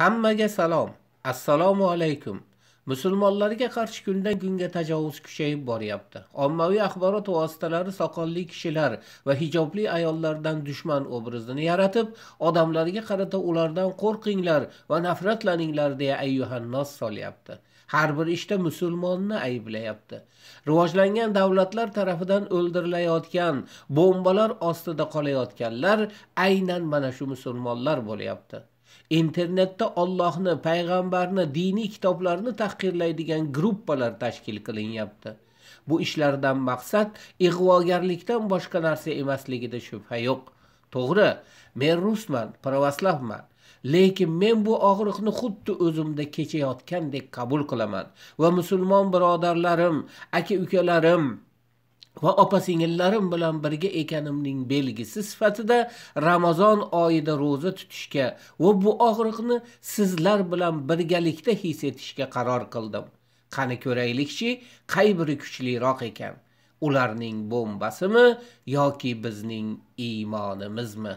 hammaga salom assalomu alaykum musulmonlarga qarshi kundan kunga tajovuz kuchayib boryapti ommaviy axborot vositalari soqolli kishilar va hijobli ayollardan dushman obrazini yaratib odamlarga qarata ulardan qo'rqinglar va nafratlaninglar deya ayyuhannos solyapti har bir ishda musulmonni ayblayapti rivojlangan davlatlar tarafidan o'ldirilayotgan bombalar ostida qolayotganlar aynan mana shu musulmonlar bo'lyapti internetda Allohni, payg'ambarni, diniy kitoblarni tahqirlaydigan gruppalar tashkil qilinyapti. Bu ishlardan maqsad ig'vogarlikdan boshqa narsa emasligida shubha yo'q. To'g'ri, men rusman, pravoslavman. lekin men bu og'riqni xuddi o'zimda kechayotgandek qabul qilaman va musulmon birodarlarim aka ukalarim va opa sing'illarim bilan birga ekanimning belgisi sifatida ramazon oyida ro'za tutishga va bu og'riqni sizlar bilan birgalikda his etishga qaror qildim qani ko'raylikchi qay biri kuchliroq ekan ularning bombasimi yoki bizning iymonimizmi